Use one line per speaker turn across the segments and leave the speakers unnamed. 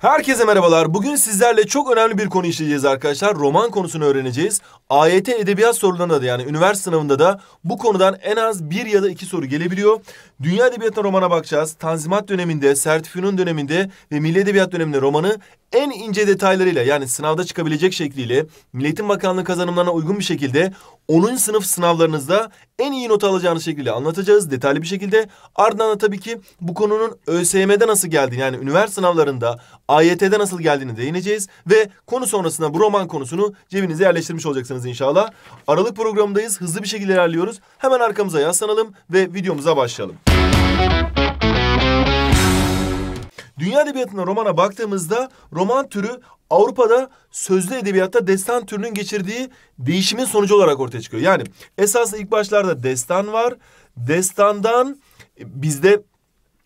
Herkese merhabalar. Bugün sizlerle çok önemli bir konu işleyeceğiz arkadaşlar. Roman konusunu öğreneceğiz. AYT edebiyat sorularında da yani üniversite sınavında da bu konudan en az bir ya da iki soru gelebiliyor. Dünya edebiyatına romana bakacağız. Tanzimat döneminde, Sertifü'nün döneminde ve Milli Edebiyat döneminde romanı en ince detaylarıyla yani sınavda çıkabilecek şekliyle Milliyetin Bakanlığı kazanımlarına uygun bir şekilde 10. sınıf sınavlarınızda en iyi not alacağınız şekilde anlatacağız detaylı bir şekilde. Ardından da tabii ki bu konunun ÖSYM'de nasıl geldiğini yani üniversite sınavlarında AYT'de nasıl geldiğini değineceğiz ve konu sonrasında bu roman konusunu cebinize yerleştirmiş olacaksınız inşallah. Aralık programındayız. Hızlı bir şekilde ilerliyoruz. Hemen arkamıza yaslanalım ve videomuza başlayalım. Dünya edebiyatına romana baktığımızda roman türü Avrupa'da sözlü edebiyatta destan türünün geçirdiği değişimin sonucu olarak ortaya çıkıyor. Yani esasında ilk başlarda destan var. Destandan e, bizde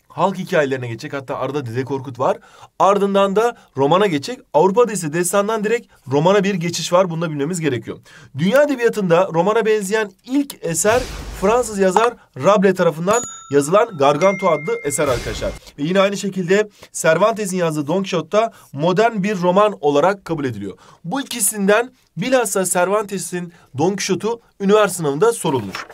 halk hikayelerine geçecek. Hatta arada Dede Korkut var. Ardından da romana geçecek. Avrupa'da ise destandan direkt romana bir geçiş var. Bunu da bilmemiz gerekiyor. Dünya edebiyatında romana benzeyen ilk eser Fransız yazar Rabelais tarafından yazılan Gargantua adlı eser arkadaşlar. Ve yine aynı şekilde Cervantes'in yazdığı Don Quixote'da modern bir roman olarak kabul ediliyor. Bu ikisinden bilhassa Cervantes'in Don Quixote'u üniversite sınavında sorulmuş.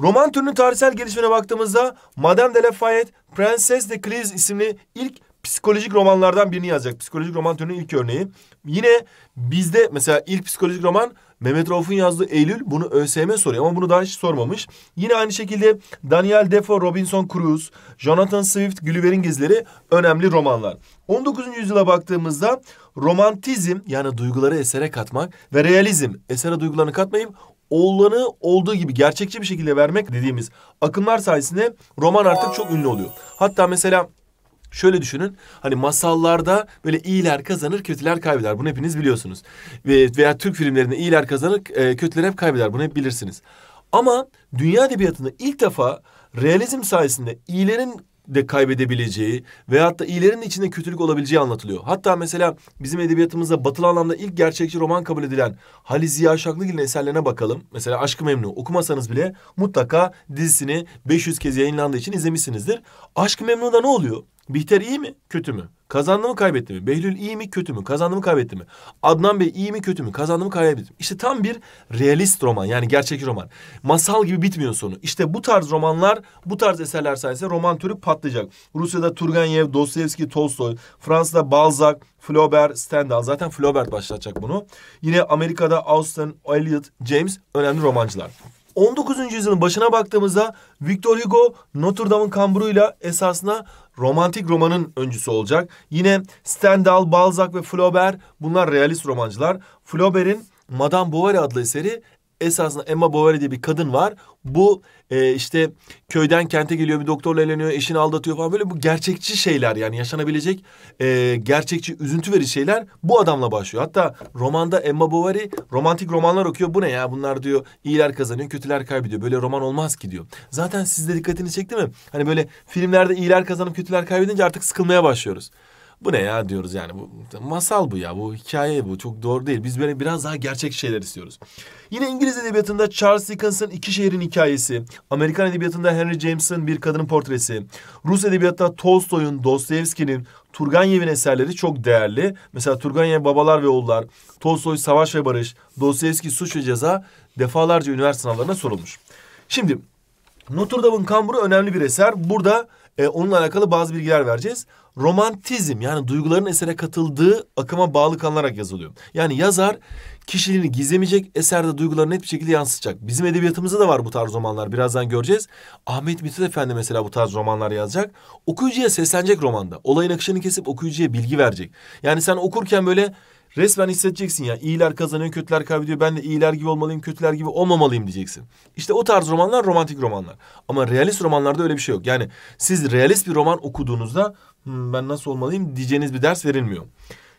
Roman türünün tarihsel gelişimine baktığımızda Madame de Lafayette, Prenses de Clèves isimli ilk psikolojik romanlardan birini yazacak. Psikolojik roman türünün ilk örneği. Yine bizde mesela ilk psikolojik roman Mehmet Rauf'un yazdığı Eylül bunu ÖSYM soruyor ama bunu daha hiç sormamış. Yine aynı şekilde Daniel Defoe, Robinson Crusoe, Jonathan Swift, Gulliver'in Gezileri önemli romanlar. 19. yüzyıla baktığımızda romantizm yani duyguları esere katmak ve realizm esere duygularını katmayıp olanı olduğu gibi gerçekçi bir şekilde vermek dediğimiz akımlar sayesinde roman artık çok ünlü oluyor. Hatta mesela Şöyle düşünün. Hani masallarda böyle iyiler kazanır, kötüler kaybeder. Bunu hepiniz biliyorsunuz. Ve, veya Türk filmlerinde iyiler kazanır, e, kötüler hep kaybeder. Bunu hep bilirsiniz. Ama dünya edebiyatında ilk defa realizm sayesinde iyilerin de kaybedebileceği veyahut da iyilerin içinde kötülük olabileceği anlatılıyor. Hatta mesela bizim edebiyatımızda batılı anlamda ilk gerçekçi roman kabul edilen Halil Ziya Şaklıgil'in eserlerine bakalım. Mesela Aşkı Memnu okumasanız bile mutlaka dizisini 500 kez yayınlandığı için izlemişsinizdir. Aşkı Memnu'da ne oluyor? Bihter iyi mi? Kötü mü? Kazandı mı kaybetti mi? Behlül iyi mi kötü mü? Kazandı mı kaybetti mi? Adnan Bey iyi mi kötü mü? Kazandı mı kaybetti mi? İşte tam bir realist roman yani gerçek roman. Masal gibi bitmiyor sonu. İşte bu tarz romanlar, bu tarz eserler sayesinde roman türü patlayacak. Rusya'da Turgenev, Dostoyevski, Tolstoy, Fransa'da Balzac, Flaubert, Stendhal. Zaten Flaubert başlatacak bunu. Yine Amerika'da Austen, Eliot, James önemli romancılar. 19. yüzyılın başına baktığımızda Victor Hugo Notre Dame'ın kamburuyla esasına romantik romanın öncüsü olacak. Yine Stendhal, Balzac ve Flaubert bunlar realist romancılar. Flaubert'in Madame Bovary adlı eseri esasında Emma Bovary diye bir kadın var. Bu e, işte köyden kente geliyor bir doktorla eğleniyor, eşini aldatıyor falan böyle bu gerçekçi şeyler yani yaşanabilecek e, gerçekçi üzüntü verici şeyler bu adamla başlıyor. Hatta romanda Emma Bovary romantik romanlar okuyor bu ne ya bunlar diyor iyiler kazanıyor kötüler kaybediyor böyle roman olmaz ki diyor. Zaten sizde dikkatini çekti mi? Hani böyle filmlerde iyiler kazanıp kötüler kaybedince artık sıkılmaya başlıyoruz bu ne ya diyoruz yani. Bu, masal bu ya bu hikaye bu çok doğru değil. Biz böyle biraz daha gerçek şeyler istiyoruz. Yine İngiliz edebiyatında Charles Dickens'ın iki Şehrin Hikayesi, Amerikan edebiyatında Henry James'in Bir Kadının Portresi, Rus edebiyatında Tolstoy'un, Dostoyevski'nin, Turgenev'in eserleri çok değerli. Mesela Turgenev Babalar ve Oğullar, Tolstoy Savaş ve Barış, Dostoyevski Suç ve Ceza defalarca üniversite sınavlarına sorulmuş. Şimdi Notre Dame'ın kamburu önemli bir eser. Burada e, onunla alakalı bazı bilgiler vereceğiz romantizm yani duyguların esere katıldığı akıma bağlı kalınarak yazılıyor. Yani yazar kişiliğini gizlemeyecek eserde duygularını net bir şekilde yansıtacak. Bizim edebiyatımızda da var bu tarz romanlar birazdan göreceğiz. Ahmet Mithat Efendi mesela bu tarz romanlar yazacak. Okuyucuya seslenecek romanda. Olayın akışını kesip okuyucuya bilgi verecek. Yani sen okurken böyle resmen hissedeceksin ya. İyiler kazanıyor, kötüler kaybediyor. Ben de iyiler gibi olmalıyım, kötüler gibi olmamalıyım diyeceksin. İşte o tarz romanlar romantik romanlar. Ama realist romanlarda öyle bir şey yok. Yani siz realist bir roman okuduğunuzda Hmm, ben nasıl olmalıyım diyeceğiniz bir ders verilmiyor.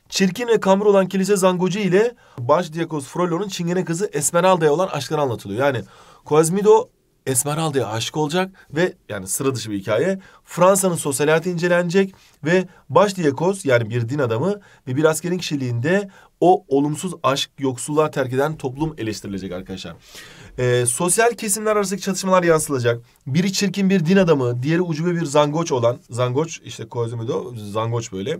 Çirkin ve kamur olan kilise zangocu ile başdiyakos Frollo'nun çingene kızı Esmeralda'ya olan aşkları anlatılıyor. Yani Quasimodo Esmeralda'ya aşık olacak ve yani sıra dışı bir hikaye. Fransa'nın sosyal hayatı incelenecek ve başdiyakos yani bir din adamı ve bir askerin kişiliğinde o olumsuz aşk yoksulluğa terk eden toplum eleştirilecek arkadaşlar. E, sosyal kesimler arasındaki çatışmalar yansılacak. Biri çirkin bir din adamı, diğeri ucube bir zangoç olan, zangoç işte Kozumido, zangoç böyle.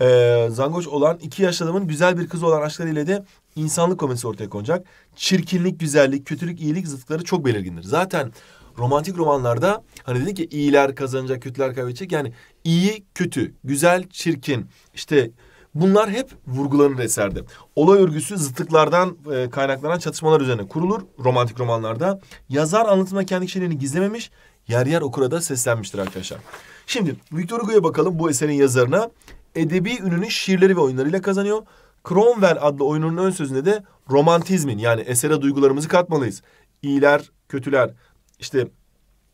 E, zangoç olan iki yaşlı adamın güzel bir kızı olan aşklarıyla de insanlık komedisi ortaya konacak. Çirkinlik, güzellik, kötülük, iyilik zıtları çok belirgindir. Zaten romantik romanlarda hani dedik ki iyiler kazanacak, kötüler kaybedecek. Yani iyi, kötü, güzel, çirkin, işte Bunlar hep vurgulanır eserde. Olay örgüsü zıtlıklardan e, kaynaklanan çatışmalar üzerine kurulur romantik romanlarda. Yazar anlatımda kendi kişiliğini gizlememiş, yer yer okura da seslenmiştir arkadaşlar. Şimdi Victor Hugo'ya bakalım bu eserin yazarına. Edebi ününü şiirleri ve oyunlarıyla kazanıyor. Cromwell adlı oyununun ön sözünde de romantizmin yani esere duygularımızı katmalıyız. İyiler, kötüler, işte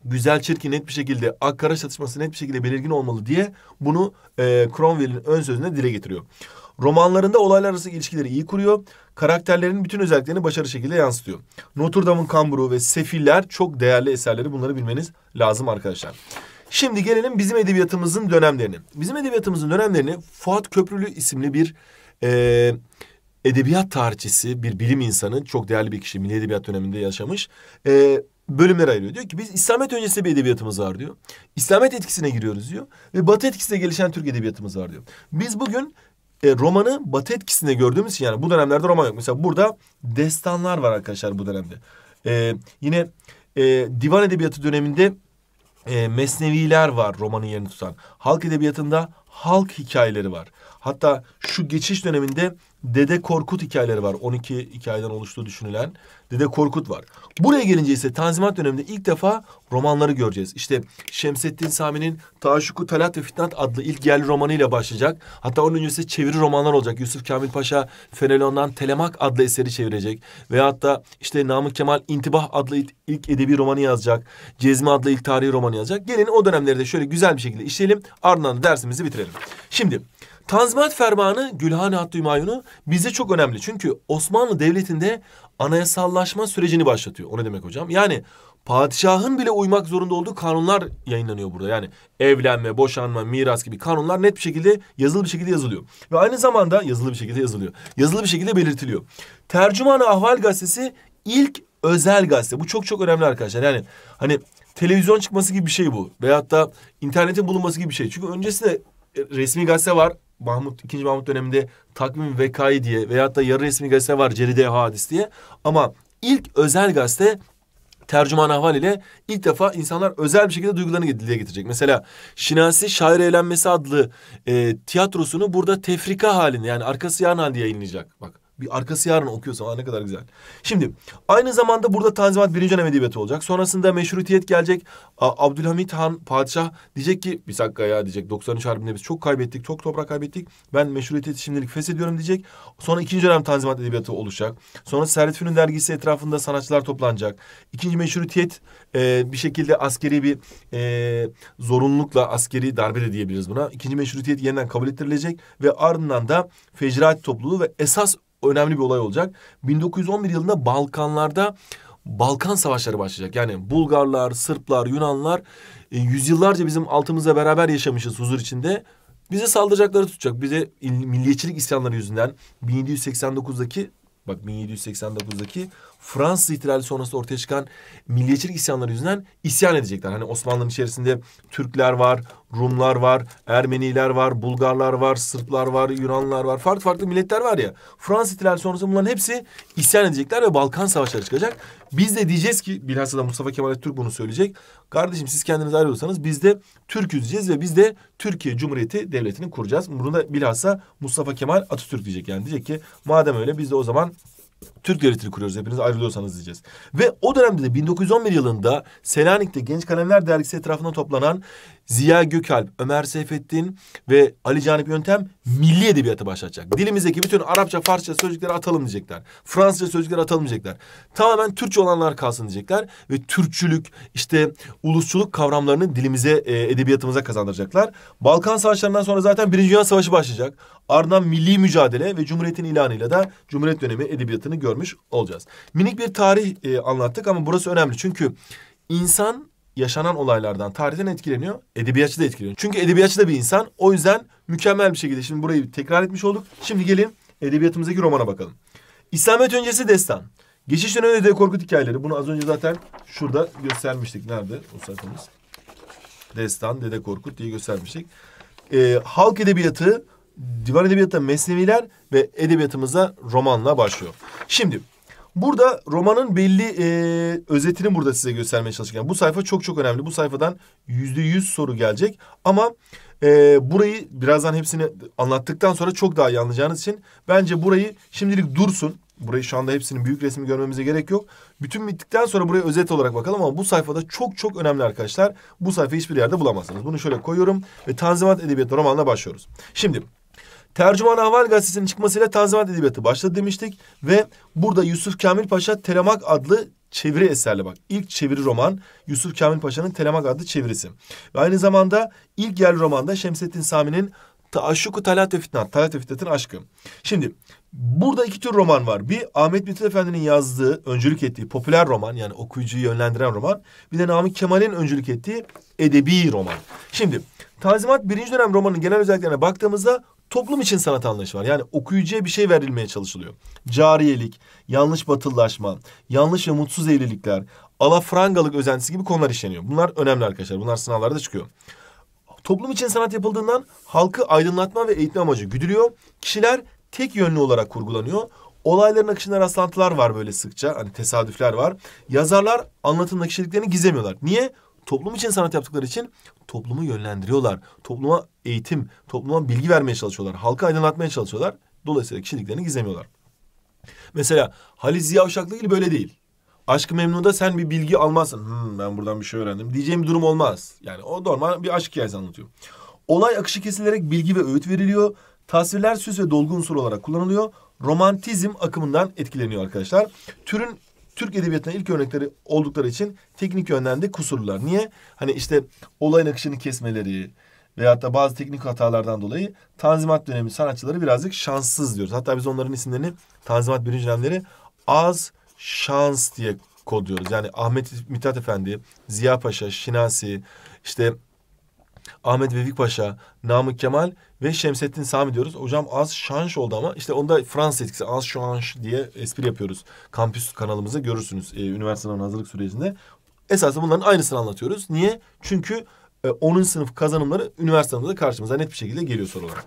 güzel çirkin net bir şekilde ak kara çatışması net bir şekilde belirgin olmalı diye bunu e, Cromwell'in ön sözünde dile getiriyor. Romanlarında olaylar arası ilişkileri iyi kuruyor. Karakterlerin bütün özelliklerini başarı şekilde yansıtıyor. Notre Dame'ın kamburu ve sefiller çok değerli eserleri. Bunları bilmeniz lazım arkadaşlar. Şimdi gelelim bizim edebiyatımızın dönemlerini. Bizim edebiyatımızın dönemlerini Fuat Köprülü isimli bir e, edebiyat tarihçisi, bir bilim insanı, çok değerli bir kişi, Milli Edebiyat döneminde yaşamış. E, bölümlere ayırıyor. Diyor ki biz İslamiyet öncesi bir edebiyatımız var diyor. İslamiyet etkisine giriyoruz diyor. Ve Batı etkisiyle gelişen Türk edebiyatımız var diyor. Biz bugün e, romanı Batı etkisinde gördüğümüz için yani bu dönemlerde roman yok. Mesela burada destanlar var arkadaşlar bu dönemde. E, yine e, divan edebiyatı döneminde e, mesneviler var romanın yerini tutan. Halk edebiyatında halk hikayeleri var. Hatta şu geçiş döneminde Dede Korkut hikayeleri var. 12 hikayeden oluştuğu düşünülen Dede Korkut var. Buraya gelince ise Tanzimat döneminde ilk defa romanları göreceğiz. İşte Şemsettin Sami'nin Taşuku Talat ve Fitnat adlı ilk yerli romanıyla başlayacak. Hatta onun öncesi çeviri romanlar olacak. Yusuf Kamil Paşa Fenelon'dan Telemak adlı eseri çevirecek. Veya hatta işte Namık Kemal İntibah adlı ilk edebi romanı yazacak. Cezmi adlı ilk tarihi romanı yazacak. Gelin o dönemleri de şöyle güzel bir şekilde işleyelim. Ardından dersimizi bitirelim. Şimdi Tanzimat Fermanı Gülhane Hattı Hümayun'u bize çok önemli. Çünkü Osmanlı Devleti'nde anayasallaşma sürecini başlatıyor. O ne demek hocam? Yani padişahın bile uymak zorunda olduğu kanunlar yayınlanıyor burada. Yani evlenme, boşanma, miras gibi kanunlar net bir şekilde yazılı bir şekilde yazılıyor. Ve aynı zamanda yazılı bir şekilde yazılıyor. Yazılı bir şekilde belirtiliyor. tercüman Ahval gazetesi ilk özel gazete. Bu çok çok önemli arkadaşlar. Yani hani televizyon çıkması gibi bir şey bu. Veyahut da internetin bulunması gibi bir şey. Çünkü öncesinde e, resmi gazete var. Mahmut, 2. Mahmut döneminde Takvim Vekai diye veyahut da yarı resmi gazete var Ceride Hadis diye. Ama ilk özel gazete tercüman ahval ile ilk defa insanlar özel bir şekilde duygularını dile getirecek. Mesela Şinasi Şair Eğlenmesi adlı e, tiyatrosunu burada tefrika halinde yani arkası yan halde yayınlayacak. Bak bir arkası yarın okuyorsun. Aa ne kadar güzel. Şimdi aynı zamanda burada Tanzimat birinci dönem edebiyatı olacak. Sonrasında meşrutiyet gelecek. Abdülhamit Han padişah diyecek ki bir dakika ya diyecek. 93 harbinde biz çok kaybettik. Çok toprak kaybettik. Ben meşrutiyeti şimdilik feshediyorum diyecek. Sonra ikinci dönem Tanzimat edebiyatı oluşacak. Sonra Servet Fünun dergisi etrafında sanatçılar toplanacak. İkinci meşrutiyet e, bir şekilde askeri bir e, zorunlulukla askeri darbe de diyebiliriz buna. İkinci meşrutiyet yeniden kabul ettirilecek ve ardından da fecraat topluluğu ve esas önemli bir olay olacak. 1911 yılında Balkanlarda Balkan savaşları başlayacak. Yani Bulgarlar, Sırplar, Yunanlar e, yüzyıllarca bizim altımızda beraber yaşamışız huzur içinde. Bize saldıracakları tutacak. Bize milliyetçilik isyanları yüzünden 1789'daki bak 1789'daki Fransız ihtilali sonrası ortaya çıkan milliyetçilik isyanları yüzünden isyan edecekler. Hani Osmanlı'nın içerisinde Türkler var, Rumlar var, Ermeniler var, Bulgarlar var, Sırplar var, Yunanlar var. Farklı farklı milletler var ya. Fransız ihtilali sonrası bunların hepsi isyan edecekler ve Balkan savaşları çıkacak. Biz de diyeceğiz ki bilhassa da Mustafa Kemal Atatürk bunu söyleyecek. Kardeşim siz kendiniz ayrılırsanız biz de Türk diyeceğiz ve biz de Türkiye Cumhuriyeti Devleti'ni kuracağız. Bunu da bilhassa Mustafa Kemal Atatürk diyecek yani. Diyecek ki madem öyle biz de o zaman Türk devletini kuruyoruz hepiniz ayrılıyorsanız diyeceğiz. Ve o dönemde de 1911 yılında Selanik'te Genç Kalemler Dergisi etrafında toplanan Ziya Gökalp, Ömer Seyfettin ve Ali Canip Yöntem milli edebiyatı başlatacak. Dilimizdeki bütün Arapça, Farsça sözcükleri atalım diyecekler. Fransızca sözcükleri atalım diyecekler. Tamamen Türkçe olanlar kalsın diyecekler. Ve Türkçülük, işte ulusçuluk kavramlarını dilimize, e, edebiyatımıza kazandıracaklar. Balkan Savaşları'ndan sonra zaten Birinci Dünya Savaşı başlayacak. Ardından milli mücadele ve Cumhuriyet'in ilanıyla da Cumhuriyet dönemi edebiyatını görmüş olacağız. Minik bir tarih e, anlattık ama burası önemli. Çünkü insan yaşanan olaylardan, tarihten etkileniyor. Edebiyatçı da etkileniyor. Çünkü edebiyatçı da bir insan. O yüzden mükemmel bir şekilde şimdi burayı tekrar etmiş olduk. Şimdi gelin edebiyatımızdaki romana bakalım. İslamiyet öncesi destan. Geçiş döneminde de Korkut hikayeleri. Bunu az önce zaten şurada göstermiştik. Nerede o sayfamız? Destan, Dede Korkut diye göstermiştik. Ee, halk edebiyatı, divan edebiyatı, mesneviler ve edebiyatımıza romanla başlıyor. Şimdi Burada romanın belli e, özetini burada size göstermeye çalışacağım. Bu sayfa çok çok önemli. Bu sayfadan yüzde yüz soru gelecek. Ama e, burayı birazdan hepsini anlattıktan sonra çok daha iyi anlayacağınız için bence burayı şimdilik dursun. Burayı şu anda hepsinin büyük resmi görmemize gerek yok. Bütün bittikten sonra buraya özet olarak bakalım ama bu sayfada çok çok önemli arkadaşlar. Bu sayfayı hiçbir yerde bulamazsınız. Bunu şöyle koyuyorum ve Tanzimat Edebiyatı romanına başlıyoruz. Şimdi Tercüman Ahval gazetesinin çıkmasıyla Tanzimat Edebiyatı başladı demiştik. Ve burada Yusuf Kamil Paşa Telemak adlı çeviri eserle bak. ilk çeviri roman Yusuf Kamil Paşa'nın Telemak adlı çevirisi. Ve aynı zamanda ilk yerli romanda Şemsettin Sami'nin Taşşuku Talat ve Fitnat. Talat ve Fitnat'ın aşkı. Şimdi burada iki tür roman var. Bir Ahmet Mithat Efendi'nin yazdığı, öncülük ettiği popüler roman yani okuyucuyu yönlendiren roman. Bir de Namık Kemal'in öncülük ettiği edebi roman. Şimdi Tanzimat birinci dönem romanın genel özelliklerine baktığımızda toplum için sanat anlayışı var. Yani okuyucuya bir şey verilmeye çalışılıyor. Cariyelik, yanlış batıllaşma, yanlış ve mutsuz evlilikler, alafrangalık özentisi gibi konular işleniyor. Bunlar önemli arkadaşlar. Bunlar sınavlarda çıkıyor. Toplum için sanat yapıldığından halkı aydınlatma ve eğitme amacı güdülüyor. Kişiler tek yönlü olarak kurgulanıyor. Olayların akışında rastlantılar var böyle sıkça. Hani tesadüfler var. Yazarlar anlatımda kişiliklerini gizemiyorlar. Niye? toplum için sanat yaptıkları için toplumu yönlendiriyorlar. Topluma eğitim, topluma bilgi vermeye çalışıyorlar. Halka aydınlatmaya çalışıyorlar. Dolayısıyla kişiliklerini gizlemiyorlar. Mesela Halil Ziya Uşaklıgil böyle değil. Aşkı Memnu'da sen bir bilgi almazsın. Hmm, ben buradan bir şey öğrendim. Diyeceğim bir durum olmaz. Yani o normal bir aşk hikayesi anlatıyor. Olay akışı kesilerek bilgi ve öğüt veriliyor. Tasvirler süs ve dolgun unsur olarak kullanılıyor. Romantizm akımından etkileniyor arkadaşlar. Türün Türk edebiyatının ilk örnekleri oldukları için teknik yönden de kusurlular. Niye? Hani işte olayın akışını kesmeleri veyahut da bazı teknik hatalardan dolayı Tanzimat dönemi sanatçıları birazcık şanssız diyoruz. Hatta biz onların isimlerini Tanzimat birinci dönemleri az şans diye kodluyoruz. Yani Ahmet Mithat Efendi, Ziya Paşa, Şinasi, işte Ahmet Vefik Paşa, Namık Kemal ve Şemsettin Sami diyoruz. Hocam az şanş oldu ama işte onda Fransız etkisi az şanş diye espri yapıyoruz. Kampüs kanalımızda görürsünüz e, üniversitenin hazırlık sürecinde. Esasında bunların aynısını anlatıyoruz. Niye? Çünkü e, 10. sınıf kazanımları üniversitede karşımıza net bir şekilde geliyor sorular.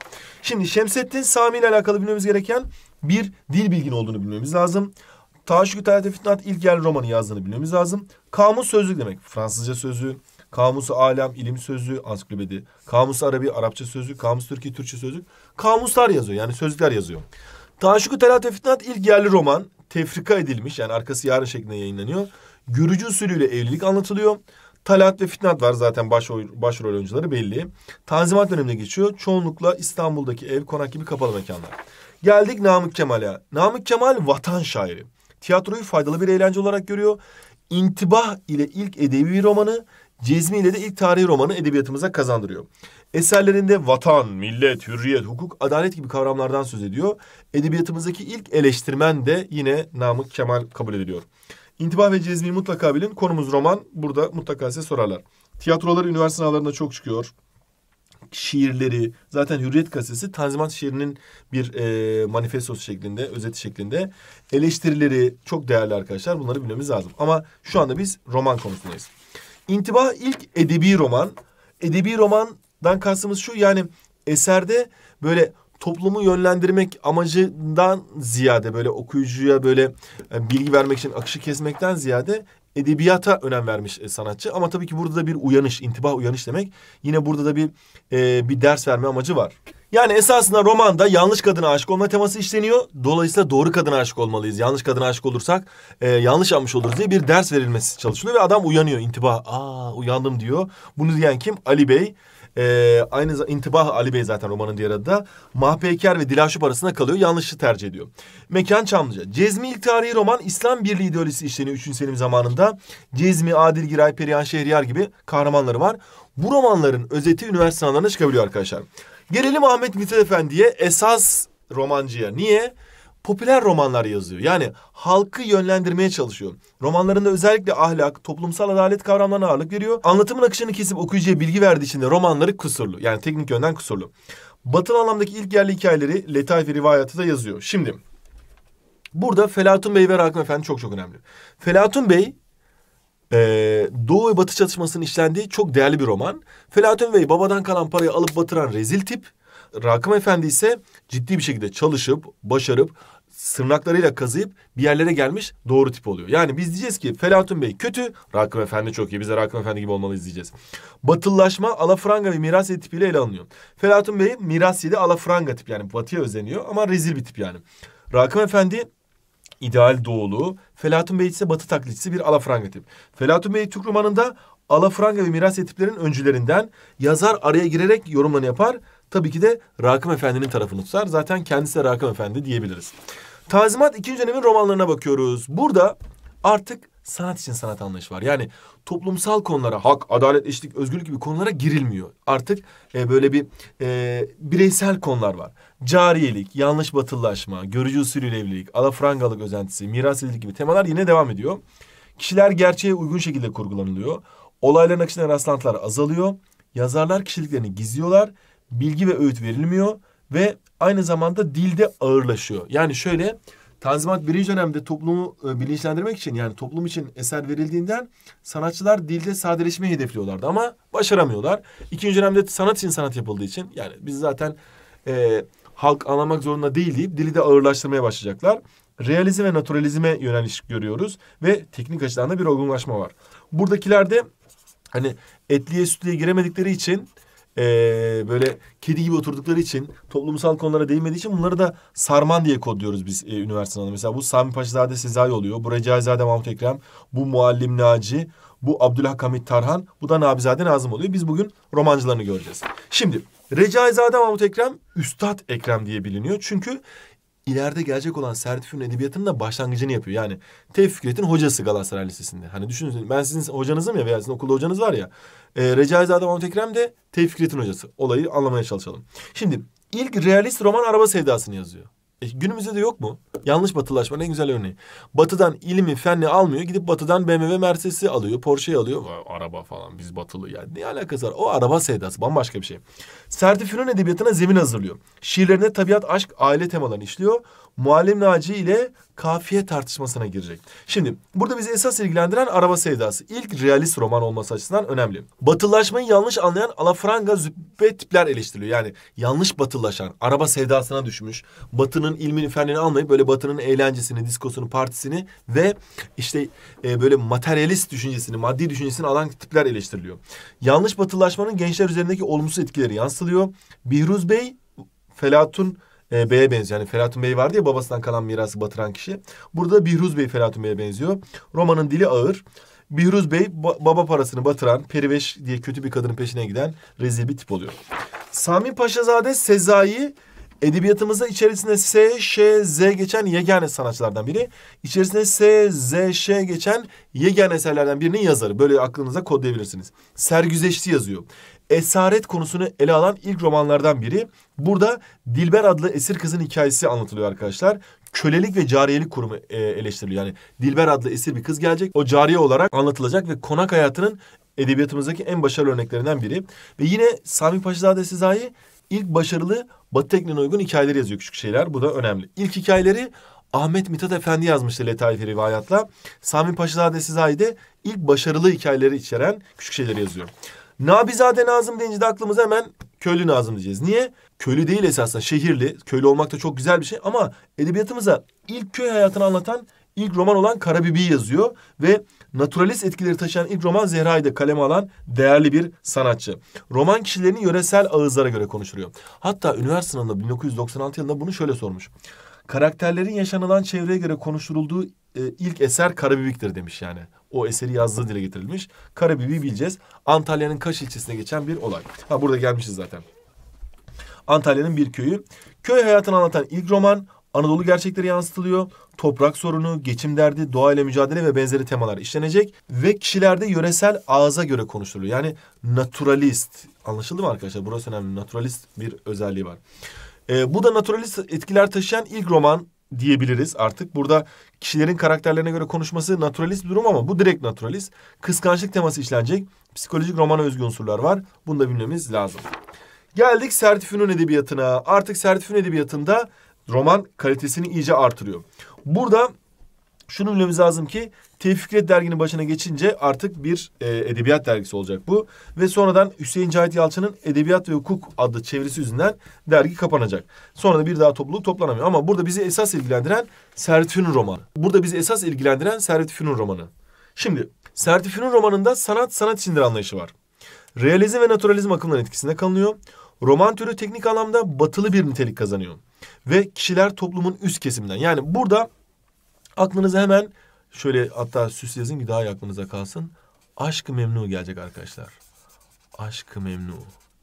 Şimdi Şemsettin Sami ile alakalı bilmemiz gereken bir dil bilgin olduğunu bilmemiz lazım. Taşükü Tayyip Fitnat İlker romanı yazdığını bilmemiz lazım. Kamus sözlük demek. Fransızca sözlüğü. Kamusu Alem İlim Sözlüğü ansiklopedi, Kamusu Arabi Arapça Sözlük, Kamus Türkiye Türkçe Sözlük. Kamuslar yazıyor yani sözlükler yazıyor. Tanşuku Telat ve Fitnat ilk yerli roman. Tefrika edilmiş yani arkası yarın şeklinde yayınlanıyor. Görücü usulüyle evlilik anlatılıyor. Talat ve Fitnat var zaten başrol, başrol oyuncuları belli. Tanzimat döneminde geçiyor. Çoğunlukla İstanbul'daki ev, konak gibi kapalı mekanlar. Geldik Namık Kemal'e. Namık Kemal vatan şairi. Tiyatroyu faydalı bir eğlence olarak görüyor. İntibah ile ilk edebi romanı cezmiyle de ilk tarihi romanı edebiyatımıza kazandırıyor. Eserlerinde vatan, millet, hürriyet, hukuk, adalet gibi kavramlardan söz ediyor. Edebiyatımızdaki ilk eleştirmen de yine Namık Kemal kabul ediliyor. İntibah ve cezmi mutlaka bilin. Konumuz roman. Burada mutlaka size sorarlar. Tiyatroları üniversite sınavlarında çok çıkıyor. Şiirleri, zaten Hürriyet Gazetesi Tanzimat şiirinin bir e, manifestosu şeklinde, özeti şeklinde. Eleştirileri çok değerli arkadaşlar. Bunları bilmemiz lazım. Ama şu anda biz roman konusundayız. İntiba ilk edebi roman. Edebi romandan kastımız şu yani eserde böyle toplumu yönlendirmek amacından ziyade böyle okuyucuya böyle e, bilgi vermek için akışı kesmekten ziyade edebiyata önem vermiş e, sanatçı. Ama tabii ki burada da bir uyanış, intibah uyanış demek. Yine burada da bir e, bir ders verme amacı var. Yani esasında romanda yanlış kadına aşık olma teması işleniyor. Dolayısıyla doğru kadına aşık olmalıyız. Yanlış kadına aşık olursak e, yanlış almış oluruz diye bir ders verilmesi çalışılıyor. Ve adam uyanıyor intibah. Aa uyandım diyor. Bunu diyen kim? Ali Bey. E, aynı intibah Ali Bey zaten romanın diğer adı da. Mahpeyker ve Dilaşup arasında kalıyor. Yanlışı tercih ediyor. Mekan Çamlıca. Cezmi ilk tarihi roman İslam Birliği ideolojisi işleniyor 3. Selim zamanında. Cezmi, Adil Giray, Perihan Şehriyar gibi kahramanları var. Bu romanların özeti üniversite sınavlarına çıkabiliyor arkadaşlar. Gelelim Ahmet Mithat Efendi'ye esas romancıya. Niye? popüler romanlar yazıyor. Yani halkı yönlendirmeye çalışıyor. Romanlarında özellikle ahlak, toplumsal adalet kavramlarına ağırlık veriyor. Anlatımın akışını kesip okuyucuya bilgi verdiği için de romanları kusurlu. Yani teknik yönden kusurlu. Batılı anlamdaki ilk yerli hikayeleri Letaifi Rivayat'ı da yazıyor. Şimdi burada Felatun Bey ve Rakım Efendi çok çok önemli. Felatun Bey e, Doğu ve Batı çatışmasının işlendiği çok değerli bir roman. Felahattin Bey babadan kalan parayı alıp batıran rezil tip. Rakım Efendi ise ciddi bir şekilde çalışıp, başarıp, sırnaklarıyla kazıyıp bir yerlere gelmiş doğru tip oluyor. Yani biz diyeceğiz ki Felatun Bey kötü, Rakım Efendi çok iyi. Biz de Rakım Efendi gibi olmalıyız diyeceğiz. Batılılaşma alafranga ve miras yedi tipiyle ele alınıyor. Felatun Bey miras yedi alafranga tip yani batıya özeniyor ama rezil bir tip yani. Rakım Efendi ideal doğulu, Felatun Bey ise batı taklitçisi bir alafranga tip. Felatun Bey Türk romanında alafranga ve miras etiplerin öncülerinden yazar araya girerek yorumlarını yapar. Tabii ki de Rakım Efendi'nin tarafını tutar. Zaten kendisi de Rakım Efendi diyebiliriz. Tazimat ikinci dönemin romanlarına bakıyoruz. Burada artık sanat için sanat anlayışı var. Yani toplumsal konulara, hak, adalet, eşitlik, özgürlük gibi konulara girilmiyor. Artık e, böyle bir e, bireysel konular var. Cariyelik, yanlış batılılaşma, görücü usulüyle evlilik, alafrangalık özentisi, miras edilik gibi temalar yine devam ediyor. Kişiler gerçeğe uygun şekilde kurgulanılıyor. Olayların akışına rastlantılar azalıyor. Yazarlar kişiliklerini gizliyorlar. Bilgi ve öğüt verilmiyor ve aynı zamanda dilde ağırlaşıyor. Yani şöyle Tanzimat birinci dönemde toplumu e, bilinçlendirmek için yani toplum için eser verildiğinden sanatçılar dilde sadeleşmeyi hedefliyorlardı ama başaramıyorlar. İkinci dönemde sanat için sanat yapıldığı için yani biz zaten e, halk anlamak zorunda değil deyip dili de ağırlaştırmaya başlayacaklar. Realizm ve naturalizme yöneliş görüyoruz ve teknik açıdan da bir olgunlaşma var. Buradakilerde hani etliye sütlüye giremedikleri için e, böyle kedi gibi oturdukları için toplumsal konulara değinmediği için bunları da sarman diye kodluyoruz biz e, üniversitede. Mesela bu Sami Paşazade Sezai oluyor. Bu Recaizade Mahmut Ekrem. Bu Muallim Naci. Bu Abdülhakamit Tarhan. Bu da Nabizade Nazım oluyor. Biz bugün romancılarını göreceğiz. Şimdi Recaizade Mahmut Ekrem Üstad Ekrem diye biliniyor. Çünkü ileride gelecek olan Sertifü'nün edebiyatının da başlangıcını yapıyor. Yani Tevfik Fikret'in hocası Galatasaray Lisesi'nde. Hani düşünün ben sizin hocanızım ya veya sizin okulda hocanız var ya. E, Recaizade Mahmut Ekrem de Tevfik Fikret'in hocası. Olayı anlamaya çalışalım. Şimdi ilk realist roman Araba Sevdası'nı yazıyor. E, günümüzde de yok mu? Yanlış batılaşma ne güzel örneği. Batıdan ilimi fenli almıyor. Gidip batıdan BMW, Mercedes'i alıyor, Porsche'yi alıyor. araba falan biz batılı yani. Ne alakası var? O araba sevdası bambaşka bir şey. Sertifüren edebiyatına zemin hazırlıyor. Şiirlerinde tabiat, aşk, aile temalarını işliyor. Muallim Naci ile kafiye tartışmasına girecek. Şimdi burada bizi esas ilgilendiren araba sevdası. İlk realist roman olması açısından önemli. Batılılaşmayı yanlış anlayan alafranga züppe tipler eleştiriliyor. Yani yanlış batılaşan, araba sevdasına düşmüş, batının ilmini fernini almayıp böyle batının eğlencesini, diskosunu, partisini ve işte e, böyle materyalist düşüncesini, maddi düşüncesini alan tipler eleştiriliyor. Yanlış batılaşmanın gençler üzerindeki olumsuz etkileri yansılıyor. Bihruz Bey, Felatun e, Bey'e benziyor. Yani Ferhatun Bey vardı ya babasından kalan mirası batıran kişi. Burada Bihruz Bey Ferhatun Bey'e benziyor. Romanın dili ağır. Bihruz Bey ba baba parasını batıran, periveş diye kötü bir kadının peşine giden rezil bir tip oluyor. Sami Paşazade Sezai edebiyatımızda içerisinde S, Ş, Z geçen yegane sanatçılardan biri. İçerisinde S, Z, Ş geçen yegane eserlerden birinin yazarı. Böyle aklınıza kodlayabilirsiniz. Sergüzeşti yazıyor esaret konusunu ele alan ilk romanlardan biri. Burada Dilber adlı esir kızın hikayesi anlatılıyor arkadaşlar. Kölelik ve cariyelik kurumu e, eleştiriliyor. Yani Dilber adlı esir bir kız gelecek. O cariye olarak anlatılacak ve konak hayatının edebiyatımızdaki en başarılı örneklerinden biri. Ve yine Sami Paşazade Sezai ilk başarılı Batı tekniğine uygun hikayeleri yazıyor küçük şeyler. Bu da önemli. İlk hikayeleri Ahmet Mithat Efendi yazmıştı Letaifi Rivayat'la. Sami Paşazade Sezai de ilk başarılı hikayeleri içeren küçük şeyleri yazıyor. Nabizade Nazım deyince de aklımız hemen köylü Nazım diyeceğiz. Niye? Köylü değil esasında şehirli. Köylü olmak da çok güzel bir şey ama edebiyatımıza ilk köy hayatını anlatan ilk roman olan Karabibi'yi yazıyor ve naturalist etkileri taşıyan ilk roman Zehra'yı da kaleme alan değerli bir sanatçı. Roman kişilerini yöresel ağızlara göre konuşturuyor. Hatta üniversite sınavında 1996 yılında bunu şöyle sormuş. Karakterlerin yaşanılan çevreye göre konuşturulduğu e, ilk eser Karabibik'tir demiş yani. O eseri yazdığı dile getirilmiş. Karabibik'i bileceğiz. Antalya'nın Kaş ilçesine geçen bir olay. Ha burada gelmişiz zaten. Antalya'nın bir köyü. Köy hayatını anlatan ilk roman Anadolu gerçekleri yansıtılıyor. Toprak sorunu, geçim derdi, doğayla mücadele ve benzeri temalar işlenecek. Ve kişilerde yöresel ağza göre konuşuluyor. Yani naturalist. Anlaşıldı mı arkadaşlar? Burası önemli. Naturalist bir özelliği var. E, bu da naturalist etkiler taşıyan ilk roman diyebiliriz artık. Burada kişilerin karakterlerine göre konuşması naturalist bir durum ama bu direkt naturalist. Kıskançlık teması işlenecek. Psikolojik romana özgü unsurlar var. Bunu da bilmemiz lazım. Geldik Sertifünun edebiyatına. Artık Sertifün edebiyatında roman kalitesini iyice artırıyor. Burada şunu bilmemiz lazım ki Tevfikret derginin başına geçince artık bir e, edebiyat dergisi olacak bu. Ve sonradan Hüseyin Cahit Yalçın'ın Edebiyat ve Hukuk adlı çevirisi yüzünden dergi kapanacak. Sonra da bir daha topluluk toplanamıyor. Ama burada bizi esas ilgilendiren Servet Fünun romanı. Burada bizi esas ilgilendiren Servet Fünun romanı. Şimdi Servet Fünun romanında sanat sanat içindir anlayışı var. Realizm ve naturalizm akımlarının etkisinde kalınıyor. Roman türü teknik anlamda batılı bir nitelik kazanıyor. Ve kişiler toplumun üst kesiminden. Yani burada Aklınıza hemen şöyle hatta süs yazayım ki daha aklınıza kalsın. Aşkı memnu gelecek arkadaşlar. Aşkı memnu.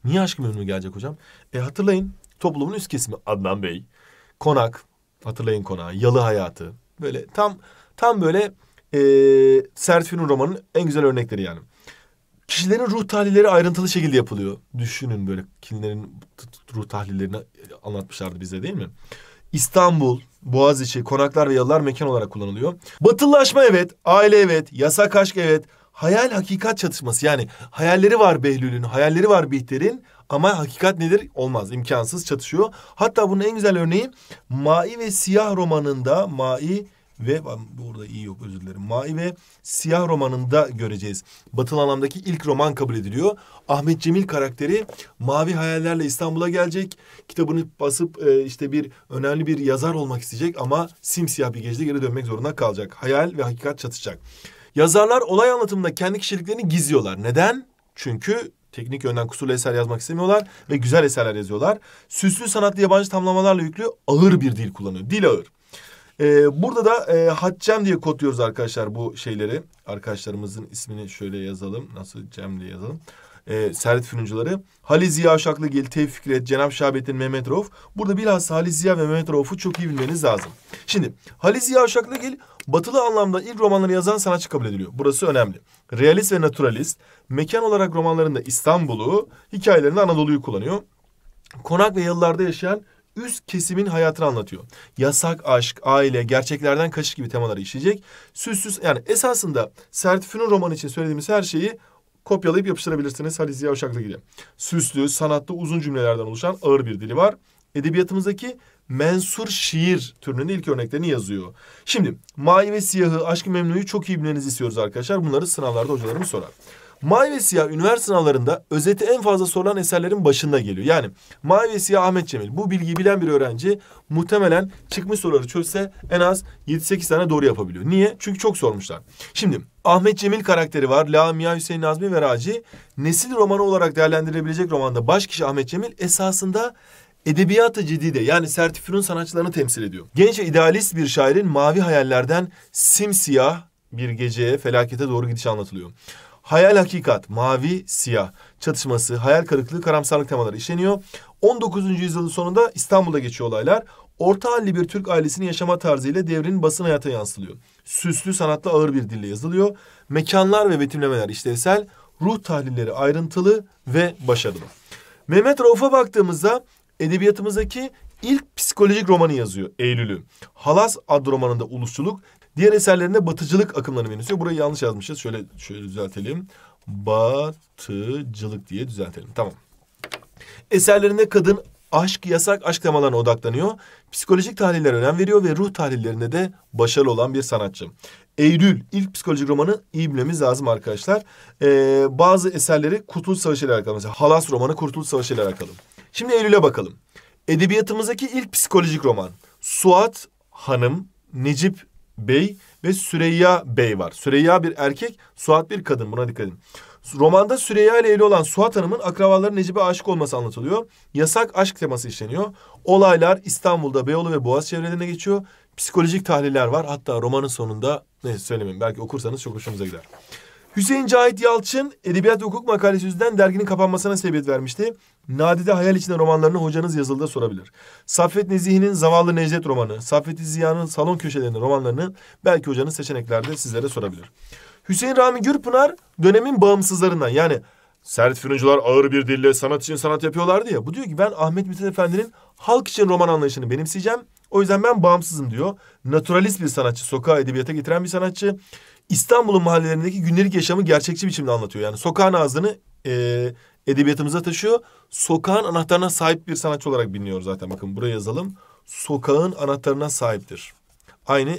Niye aşkı memnu gelecek hocam? E hatırlayın toplumun üst kesimi Adnan Bey. Konak. Hatırlayın konağı. Yalı hayatı. Böyle tam tam böyle e, Sertfin'in romanın en güzel örnekleri yani. Kişilerin ruh tahlilleri ayrıntılı şekilde yapılıyor. Düşünün böyle kişilerin ruh tahlillerini e, anlatmışlardı bize değil mi? İstanbul, Boğaziçi, konaklar ve yalılar mekan olarak kullanılıyor. Batılılaşma evet, aile evet, yasak aşk evet, hayal hakikat çatışması. Yani hayalleri var Behlül'ün, hayalleri var Bihter'in ama hakikat nedir? Olmaz, imkansız çatışıyor. Hatta bunun en güzel örneği Mai ve Siyah romanında Mai ve burada iyi yok özür dilerim. Mavi ve Siyah romanında göreceğiz. Batılı anlamdaki ilk roman kabul ediliyor. Ahmet Cemil karakteri mavi hayallerle İstanbul'a gelecek. Kitabını basıp e, işte bir önemli bir yazar olmak isteyecek ama simsiyah bir gecede geri dönmek zorunda kalacak. Hayal ve hakikat çatışacak. Yazarlar olay anlatımında kendi kişiliklerini gizliyorlar. Neden? Çünkü teknik yönden kusurlu eser yazmak istemiyorlar ve güzel eserler yazıyorlar. Süslü sanatlı yabancı tamlamalarla yüklü ağır bir dil kullanıyor. Dil ağır. Ee, burada da e, Haccem diye kodluyoruz arkadaşlar bu şeyleri. Arkadaşlarımızın ismini şöyle yazalım. Nasıl Cem diye yazalım. Ee, Servet Fırıncıları. Halil Ziya Uşaklıgil, Tevfik Fikret, Cenab Şahabettin, Mehmet Rauf. Burada bilhassa Halil Ziya ve Mehmet Rauf'u çok iyi bilmeniz lazım. Şimdi Halil Ziya Uşaklıgil batılı anlamda ilk romanları yazan sanatçı kabul ediliyor. Burası önemli. Realist ve naturalist. Mekan olarak romanlarında İstanbul'u, hikayelerinde Anadolu'yu kullanıyor. Konak ve yalılarda yaşayan üst kesimin hayatını anlatıyor. Yasak, aşk, aile, gerçeklerden kaçış gibi temaları işleyecek. Süssüz yani esasında Sertifü'nün romanı için söylediğimiz her şeyi kopyalayıp yapıştırabilirsiniz Halil Ziya Uşaklı gibi. Süslü, sanatlı, uzun cümlelerden oluşan ağır bir dili var. Edebiyatımızdaki mensur şiir türünün ilk örneklerini yazıyor. Şimdi Mavi ve Siyah'ı, Aşk-ı Memnu'yu çok iyi bilmenizi istiyoruz arkadaşlar. Bunları sınavlarda hocalarımız sorar. Mavi ve Siyah üniversite sınavlarında özeti en fazla sorulan eserlerin başında geliyor. Yani Mavi ve Siyah Ahmet Cemil. Bu bilgiyi bilen bir öğrenci muhtemelen çıkmış soruları çözse en az 7-8 tane doğru yapabiliyor. Niye? Çünkü çok sormuşlar. Şimdi Ahmet Cemil karakteri var. La Lamia Hüseyin Nazmi ve Raci. Nesil romanı olarak değerlendirilebilecek romanda baş kişi Ahmet Cemil esasında edebiyatı ciddi yani sertifürün sanatçılarını temsil ediyor. Genç ve idealist bir şairin mavi hayallerden simsiyah bir geceye felakete doğru gidişi anlatılıyor hayal hakikat, mavi siyah çatışması, hayal kırıklığı, karamsarlık temaları işleniyor. 19. yüzyılın sonunda İstanbul'da geçiyor olaylar. Orta halli bir Türk ailesinin yaşama tarzıyla devrin basın hayata yansılıyor. Süslü sanatta ağır bir dille yazılıyor. Mekanlar ve betimlemeler işlevsel, ruh tahlilleri ayrıntılı ve başarılı. Mehmet Rauf'a baktığımızda edebiyatımızdaki ilk psikolojik romanı yazıyor Eylül'ü. Halas adlı romanında ulusçuluk, Diğer eserlerinde batıcılık akımlarını benimsiyor. Burayı yanlış yazmışız. Şöyle şöyle düzeltelim. Batıcılık diye düzeltelim. Tamam. Eserlerinde kadın aşk, yasak, aşk temalarına odaklanıyor. Psikolojik tahlillere önem veriyor ve ruh tahlillerinde de başarılı olan bir sanatçı. Eylül ilk psikolojik romanı iyi bilmemiz lazım arkadaşlar. Ee, bazı eserleri Kurtuluş Savaşı ile alakalı. Mesela Halas romanı Kurtuluş Savaşı ile alakalı. Şimdi Eylül'e bakalım. Edebiyatımızdaki ilk psikolojik roman. Suat Hanım, Necip Bey ve Süreyya Bey var. Süreyya bir erkek, Suat bir kadın. Buna dikkat edin. Romanda Süreyya ile evli olan Suat Hanım'ın akrabaları Necip'e aşık olması anlatılıyor. Yasak aşk teması işleniyor. Olaylar İstanbul'da Beyoğlu ve Boğaz çevrelerine geçiyor. Psikolojik tahliller var. Hatta romanın sonunda ne söylemeyeyim belki okursanız çok hoşunuza gider. Hüseyin Cahit Yalçın edebiyat hukuk makalesi yüzünden derginin kapanmasına sebebiyet vermişti. Nadide Hayal içinde romanlarını hocanız yazılda sorabilir. Saffet Nezihi'nin Zavallı Necdet romanı, Saffet Ziya'nın Salon Köşelerinde romanlarını belki hocanız seçeneklerde sizlere sorabilir. Hüseyin Rami Gürpınar dönemin bağımsızlarından yani sert fırıncılar ağır bir dille sanat için sanat yapıyorlardı ya. Bu diyor ki ben Ahmet Mithat Efendi'nin halk için roman anlayışını benimseyeceğim. O yüzden ben bağımsızım diyor. Naturalist bir sanatçı, sokağa edebiyata getiren bir sanatçı. İstanbul'un mahallelerindeki günlük yaşamı gerçekçi biçimde anlatıyor. Yani sokağın ağzını e, edebiyatımıza taşıyor. Sokağın anahtarına sahip bir sanatçı olarak biliniyor zaten. Bakın buraya yazalım. Sokağın anahtarına sahiptir. Aynı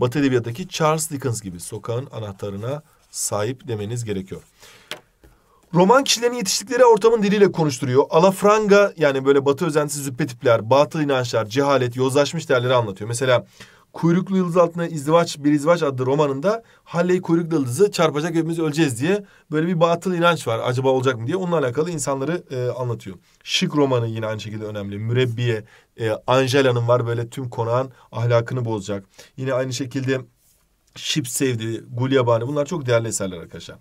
Batı Edebiyatı'ndaki Charles Dickens gibi sokağın anahtarına sahip demeniz gerekiyor. Roman kişilerin yetiştikleri ortamın diliyle konuşturuyor. Alafranga yani böyle batı özentisi züppe tipler, batıl inançlar, cehalet, yozlaşmış değerleri anlatıyor. Mesela Kuyruklu Yıldız altına izdivaç, bir izdivaç adlı romanında Halley kuyruklu yıldızı çarpacak hepimiz öleceğiz diye böyle bir batıl inanç var. Acaba olacak mı diye onunla alakalı insanları e, anlatıyor. Şık romanı yine aynı şekilde önemli. Mürebbiye, e, Angela'nın var böyle tüm konağın ahlakını bozacak. Yine aynı şekilde Şip Sevdi, Gulyabani bunlar çok değerli eserler arkadaşlar.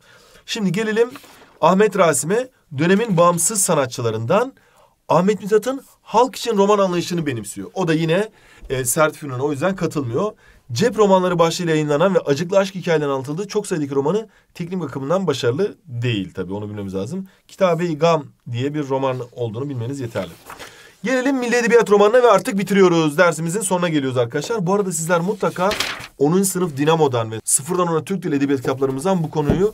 Şimdi gelelim Ahmet Rasim'e dönemin bağımsız sanatçılarından Ahmet Mithat'ın halk için roman anlayışını benimsiyor. O da yine e, sert Fünun'a o yüzden katılmıyor. Cep romanları başlığıyla yayınlanan ve acıklı aşk hikayelerinin anlatıldığı çok sayıdaki romanı teknik bakımından başarılı değil tabi onu bilmemiz lazım. Kitabe-i Gam diye bir roman olduğunu bilmeniz yeterli. Gelelim Milli Edebiyat romanına ve artık bitiriyoruz. Dersimizin sonuna geliyoruz arkadaşlar. Bu arada sizler mutlaka 10. sınıf Dinamo'dan ve sıfırdan ona Türk Dil Edebiyat kitaplarımızdan bu konuyu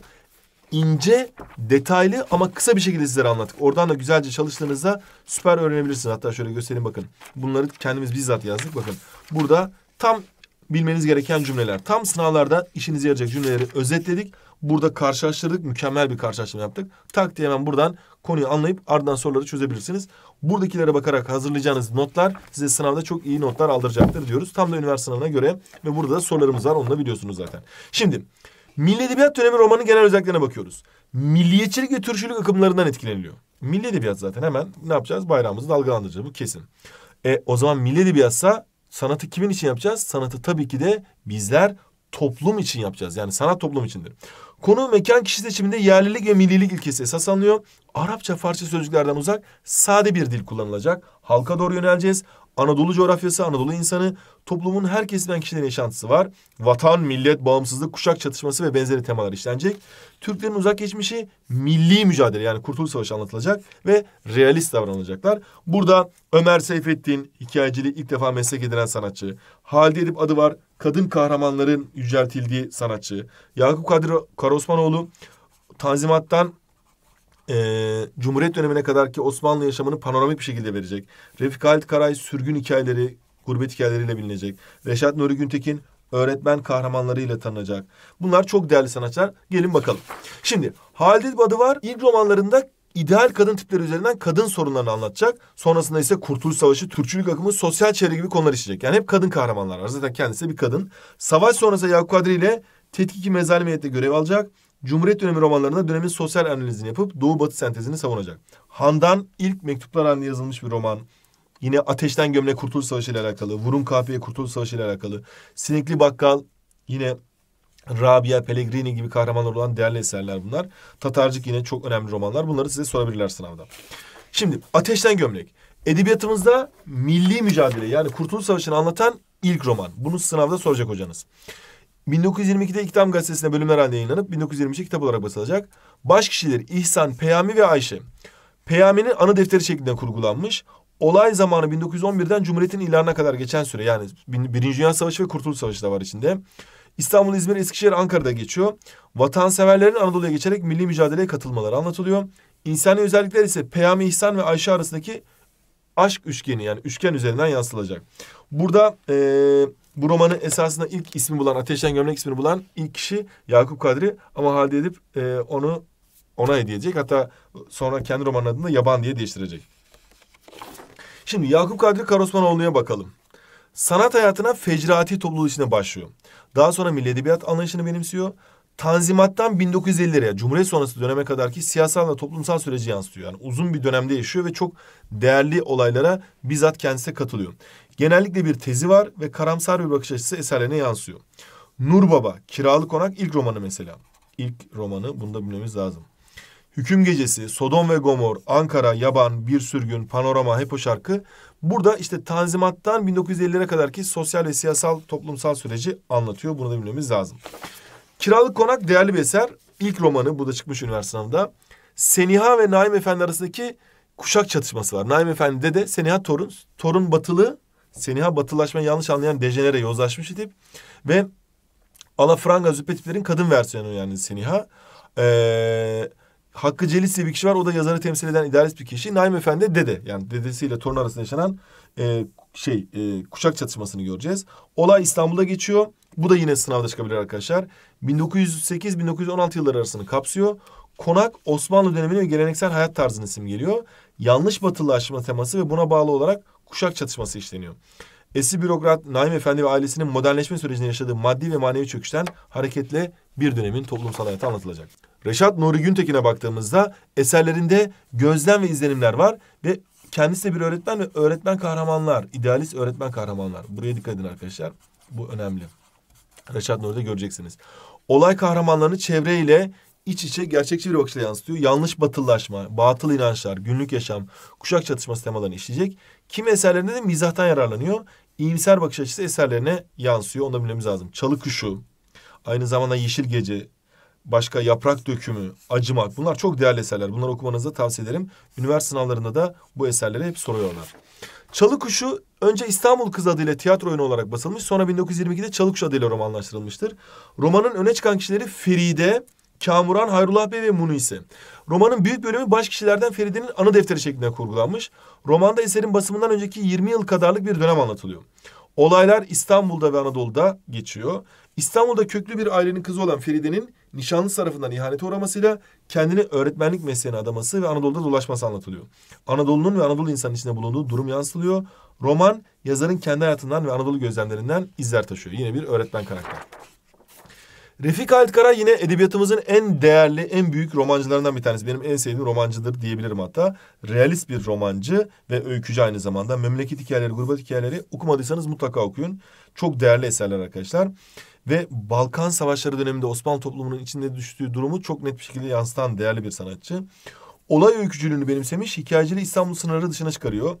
ince, detaylı ama kısa bir şekilde sizlere anlattık. Oradan da güzelce çalıştığınızda süper öğrenebilirsiniz. Hatta şöyle göstereyim bakın. Bunları kendimiz bizzat yazdık. Bakın burada tam bilmeniz gereken cümleler. Tam sınavlarda işinize yarayacak cümleleri özetledik. Burada karşılaştırdık. Mükemmel bir karşılaştırma yaptık. Tak diye hemen buradan konuyu anlayıp ardından soruları çözebilirsiniz. Buradakilere bakarak hazırlayacağınız notlar size sınavda çok iyi notlar aldıracaktır diyoruz. Tam da üniversite sınavına göre ve burada da sorularımız var. Onu da biliyorsunuz zaten. Şimdi Milli Edebiyat dönemi romanın genel özelliklerine bakıyoruz. Milliyetçilik ve türkçülük akımlarından etkileniliyor. Milli Edebiyat zaten hemen ne yapacağız? Bayrağımızı dalgalandıracağız. Bu kesin. E, o zaman Milli Edebiyatsa sanatı kimin için yapacağız? Sanatı tabii ki de bizler toplum için yapacağız. Yani sanat toplum içindir. Konu mekan kişi seçiminde yerlilik ve millilik ilkesi esas alınıyor. Arapça, Farsça sözcüklerden uzak sade bir dil kullanılacak. Halka doğru yöneleceğiz. Anadolu coğrafyası, Anadolu insanı, toplumun her kesimden kişilerin yaşantısı var. Vatan, millet, bağımsızlık, kuşak çatışması ve benzeri temalar işlenecek. Türklerin uzak geçmişi milli mücadele yani Kurtuluş Savaşı anlatılacak ve realist davranılacaklar. Burada Ömer Seyfettin, hikayeciliği ilk defa meslek edinen sanatçı. Halide Edip adı var, kadın kahramanların yüceltildiği sanatçı. Yakup Kadri Karosmanoğlu, Tanzimat'tan e, Cumhuriyet dönemine kadar ki Osmanlı yaşamını panoramik bir şekilde verecek. Refik Halit Karay sürgün hikayeleri, gurbet hikayeleriyle bilinecek. Reşat Nuri Güntekin öğretmen kahramanlarıyla tanınacak. Bunlar çok değerli sanatçılar. Gelin bakalım. Şimdi Halide Badı var. İlk romanlarında ideal kadın tipleri üzerinden kadın sorunlarını anlatacak. Sonrasında ise Kurtuluş Savaşı, Türkçülük akımı, sosyal çevre gibi konular işleyecek. Yani hep kadın kahramanlar var. Zaten kendisi bir kadın. Savaş sonrası Yakup Kadri ile Tetkiki Mezalmiyet'te görev alacak. Cumhuriyet dönemi romanlarında dönemin sosyal analizini yapıp Doğu Batı sentezini savunacak. Handan ilk mektuplar halinde yazılmış bir roman. Yine Ateşten Gömle Kurtuluş Savaşı ile alakalı. Vurun Kafiye Kurtuluş Savaşı ile alakalı. Sinekli Bakkal yine Rabia, Pellegrini gibi kahramanlar olan değerli eserler bunlar. Tatarcık yine çok önemli romanlar. Bunları size sorabilirler sınavda. Şimdi Ateşten Gömlek. Edebiyatımızda milli mücadele yani Kurtuluş Savaşı'nı anlatan ilk roman. Bunu sınavda soracak hocanız. 1922'de İktam Gazetesi'ne bölümler halinde yayınlanıp 1923'e kitap olarak basılacak. Baş kişiler İhsan, Peyami ve Ayşe. Peyami'nin anı defteri şeklinde kurgulanmış. Olay zamanı 1911'den Cumhuriyet'in ilanına kadar geçen süre yani Birinci Dünya Savaşı ve Kurtuluş Savaşı da var içinde. İstanbul, İzmir, Eskişehir, Ankara'da geçiyor. Vatanseverlerin Anadolu'ya geçerek milli mücadeleye katılmaları anlatılıyor. İnsani özellikler ise Peyami İhsan ve Ayşe arasındaki aşk üçgeni yani üçgen üzerinden yansılacak. Burada ee, bu romanı esasında ilk ismi bulan, Ateşten Gömlek ismini bulan ilk kişi Yakup Kadri ama halde edip e, onu ona hediye edecek. Hatta sonra kendi romanın adını da Yaban diye değiştirecek. Şimdi Yakup Kadri Karosmanoğlu'ya bakalım. Sanat hayatına fecrati topluluğu içinde başlıyor. Daha sonra milli edebiyat anlayışını benimsiyor. Tanzimattan 1950'lere, Cumhuriyet sonrası döneme kadar ki siyasal ve toplumsal süreci yansıtıyor. Yani uzun bir dönemde yaşıyor ve çok değerli olaylara bizzat kendisi katılıyor. Genellikle bir tezi var ve karamsar bir bakış açısı eserlerine yansıyor. Nur Baba, Kiralık Konak ilk romanı mesela. İlk romanı, bunu da bilmemiz lazım. Hüküm Gecesi, Sodom ve Gomor, Ankara, Yaban, Bir Sürgün, Panorama, hep o şarkı. Burada işte Tanzimat'tan 1950'lere kadarki sosyal ve siyasal toplumsal süreci anlatıyor. Bunu da bilmemiz lazım. Kiralık Konak değerli bir eser. İlk romanı, bu da çıkmış üniversitede. Seniha ve Naim Efendi arasındaki kuşak çatışması var. Naim Efendi de Seniha Torun, Torun Batılı, Seniha batılaşmayı yanlış anlayan dejenere yozlaşmış edip ve alafranga züppe kadın versiyonu yani Seniha. Ee, Hakkı Celis diye bir kişi var. O da yazarı temsil eden idealist bir kişi. Naim Efendi dede. Yani dedesiyle torun arasında yaşanan e, şey e, kuşak çatışmasını göreceğiz. Olay İstanbul'da geçiyor. Bu da yine sınavda çıkabilir arkadaşlar. 1908-1916 yılları arasını kapsıyor. Konak Osmanlı dönemini geleneksel hayat tarzını geliyor Yanlış batılılaşma teması ve buna bağlı olarak kuşak çatışması işleniyor. Eski bürokrat Naim Efendi ve ailesinin modernleşme sürecinde yaşadığı maddi ve manevi çöküşten hareketle bir dönemin toplumsal hayatı anlatılacak. Reşat Nuri Güntekin'e baktığımızda eserlerinde gözlem ve izlenimler var ve kendisi de bir öğretmen ve öğretmen kahramanlar, idealist öğretmen kahramanlar. Buraya dikkat edin arkadaşlar. Bu önemli. Reşat Nuri'de göreceksiniz. Olay kahramanlarını çevreyle, iç içe gerçekçi bir bakışla yansıtıyor. Yanlış batıllaşma, batıl inançlar, günlük yaşam, kuşak çatışması temalarını işleyecek. Kim eserlerinde de mizahtan yararlanıyor. İyimser bakış açısı eserlerine yansıyor. Onu da bilmemiz lazım. Çalı Kuşu, aynı zamanda Yeşil Gece, başka Yaprak Dökümü, Acımak. Bunlar çok değerli eserler. Bunları okumanızı tavsiye ederim. Üniversite sınavlarında da bu eserleri hep soruyorlar. Çalı Kuşu önce İstanbul Kız adıyla tiyatro oyunu olarak basılmış. Sonra 1922'de Çalı Kuşu adıyla romanlaştırılmıştır. Romanın öne çıkan kişileri Feride, Kamuran, Hayrullah Bey ve Munu ise. Romanın büyük bölümü baş kişilerden Feride'nin anı defteri şeklinde kurgulanmış. Romanda eserin basımından önceki 20 yıl kadarlık bir dönem anlatılıyor. Olaylar İstanbul'da ve Anadolu'da geçiyor. İstanbul'da köklü bir ailenin kızı olan Feride'nin nişanlı tarafından ihanete uğramasıyla kendini öğretmenlik mesleğine adaması ve Anadolu'da dolaşması anlatılıyor. Anadolu'nun ve Anadolu insanın içinde bulunduğu durum yansılıyor. Roman yazarın kendi hayatından ve Anadolu gözlemlerinden izler taşıyor. Yine bir öğretmen karakter. Refik Halit Kara yine edebiyatımızın en değerli, en büyük romancılarından bir tanesi. Benim en sevdiğim romancıdır diyebilirim hatta. Realist bir romancı ve öykücü aynı zamanda. Memleket hikayeleri, gurbet hikayeleri okumadıysanız mutlaka okuyun. Çok değerli eserler arkadaşlar. Ve Balkan Savaşları döneminde Osmanlı toplumunun içinde düştüğü durumu çok net bir şekilde yansıtan değerli bir sanatçı. Olay öykücülüğünü benimsemiş, hikayeciliği İstanbul sınırları dışına çıkarıyor.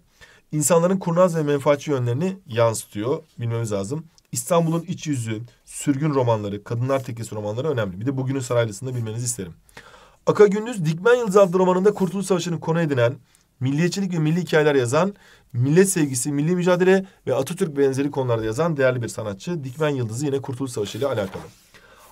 İnsanların kurnaz ve menfaatçi yönlerini yansıtıyor, bilmemiz lazım. İstanbul'un iç yüzü, sürgün romanları, kadınlar tekesi romanları önemli. Bir de bugünün saraylısında bilmenizi isterim. Aka Gündüz, Dikmen Yıldız adlı romanında Kurtuluş Savaşı'nı konu edinen, milliyetçilik ve milli hikayeler yazan, millet sevgisi, milli mücadele ve Atatürk benzeri konularda yazan değerli bir sanatçı. Dikmen Yıldız'ı yine Kurtuluş Savaşı ile alakalı.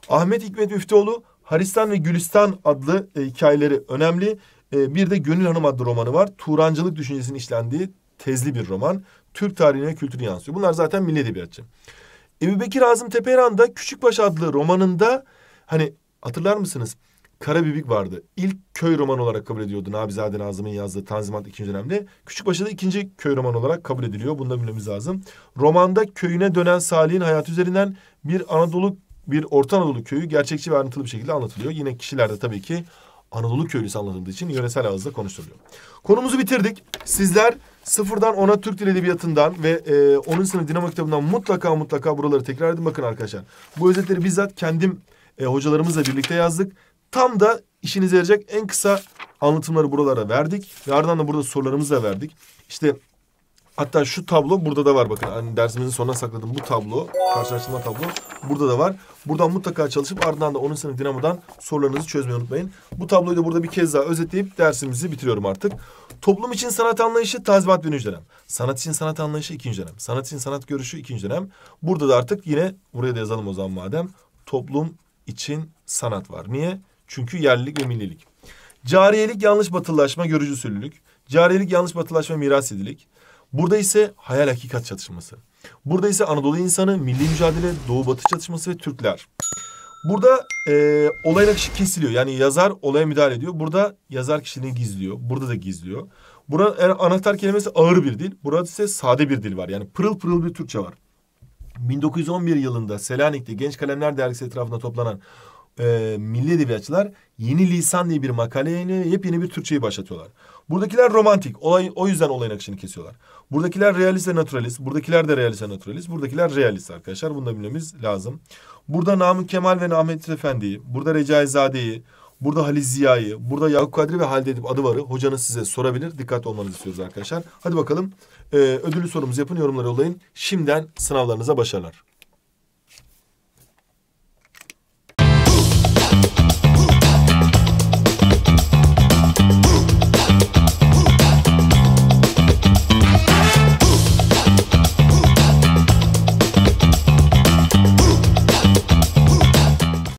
Ahmet Hikmet Müftüoğlu, Haristan ve Gülistan adlı e, hikayeleri önemli. E, bir de Gönül Hanım adlı romanı var. Turancılık düşüncesinin işlendiği tezli bir roman. Türk tarihine kültürü yansıyor. Bunlar zaten milli edebiyatçı. Ebu Bekir Azim Teperan da Küçükbaş adlı romanında hani hatırlar mısınız? Karabibik vardı. İlk köy romanı olarak kabul ediyordu. Nabizade Nazım'ın yazdığı Tanzimat ikinci dönemde. Küçükbaşı'da ikinci köy romanı olarak kabul ediliyor. Bunu bilmemiz lazım. Romanda köyüne dönen Salih'in hayatı üzerinden bir Anadolu, bir Orta Anadolu köyü gerçekçi ve ayrıntılı bir şekilde anlatılıyor. Yine kişilerde tabii ki Anadolu köylüsü anlatıldığı için yöresel ağızda konuşuluyor. Konumuzu bitirdik. Sizler Sıfırdan ona Türk Dil Edebiyatı'ndan ve e, 10. sınıf dinamo kitabından mutlaka mutlaka buraları tekrar edin. Bakın arkadaşlar bu özetleri bizzat kendim e, hocalarımızla birlikte yazdık. Tam da işinize yarayacak en kısa anlatımları buralara verdik. Ve ardından da burada sorularımızı da verdik. İşte hatta şu tablo burada da var bakın. Hani dersimizin sonuna sakladım bu tablo. Karşılaştırma tablo burada da var. Buradan mutlaka çalışıp ardından da onun sınıf dinamodan sorularınızı çözmeyi unutmayın. Bu tabloyu da burada bir kez daha özetleyip dersimizi bitiriyorum artık. Toplum için sanat anlayışı Tazimat birinci dönem. Sanat için sanat anlayışı ikinci dönem. Sanat için sanat görüşü ikinci dönem. Burada da artık yine buraya da yazalım o zaman madem. Toplum için sanat var. Niye? Çünkü yerlilik ve millilik. Cariyelik yanlış batılılaşma, görücü sürülük. Cariyelik yanlış batılaşma, edilik. Burada ise hayal hakikat çatışması. Burada ise Anadolu insanı, milli mücadele, doğu batı çatışması ve Türkler. Burada e, olayın akışı kesiliyor. Yani yazar olaya müdahale ediyor. Burada yazar kişinin gizliyor. Burada da gizliyor. Burada yani anahtar kelimesi ağır bir dil. Burada ise sade bir dil var. Yani pırıl pırıl bir Türkçe var. 1911 yılında Selanik'te Genç Kalemler Dergisi etrafında toplanan e, milli edebiyatçılar Yeni Lisan diye bir makaleyle yepyeni bir Türkçeyi başlatıyorlar. Buradakiler romantik. Olay, o yüzden olayın akışını kesiyorlar. Buradakiler realist ve naturalist. Buradakiler de realist ve naturalist. Buradakiler realist arkadaşlar. Bunu da bilmemiz lazım. Burada Namık Kemal ve Namet Efendi'yi, burada Recaizade'yi, burada Halil Ziya'yı, burada Yakup Kadri ve Halide Edip Adıvar'ı hocanız size sorabilir. Dikkat olmanızı istiyoruz arkadaşlar. Hadi bakalım ee, ödüllü sorumuzu yapın, yorumları olayın. Şimdiden sınavlarınıza başarılar.